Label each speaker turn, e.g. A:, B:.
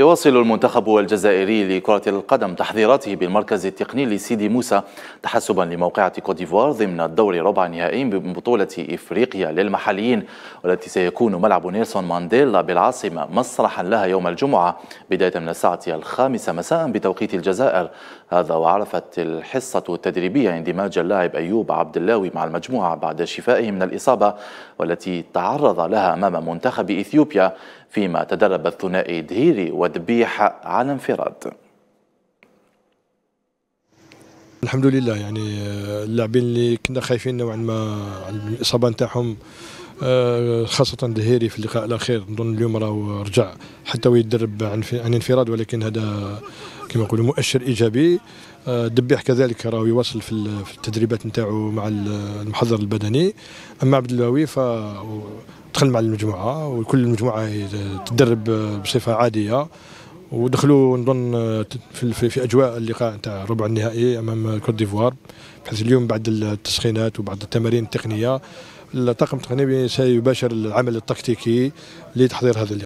A: يواصل المنتخب الجزائري لكرة القدم تحضيراته بالمركز التقني لسيدي موسى تحسبا لموقعة كوت ديفوار ضمن الدور ربع نهائي من بطولة إفريقيا للمحليين والتي سيكون ملعب نيلسون مانديلا بالعاصمة مسرحا لها يوم الجمعة بداية من الساعة الخامسة مساء بتوقيت الجزائر هذا وعرفت الحصة التدريبية اندماج اللاعب أيوب عبد اللاوي مع المجموعة بعد شفائه من الإصابة والتي تعرض لها أمام منتخب إثيوبيا فيما تدرب الثنائي دهيري وذبيح على انفراد
B: الحمد لله يعني آه، اللاعبين اللي كنا خايفين نوعا ما الاصابه نتاعهم آه، خاصة دهيري في اللقاء الأخير نظن اليوم راه رجع حتى ويدرب عن عن انفراد ولكن هذا كما نقولوا مؤشر إيجابي آه، دبيح كذلك راه يواصل في التدريبات نتاعو مع المحضر البدني أما عبد الباوي ف دخل مع المجموعه وكل المجموعه تدرب بصفه عاديه ودخلوا نظن في, في, اجواء اللقاء تاع ربع النهائي امام كوت ديفوار بحيث اليوم بعد التسخينات وبعد التمارين التقنيه الطاقم التقني سيباشر العمل التكتيكي لتحضير هذا اللقاء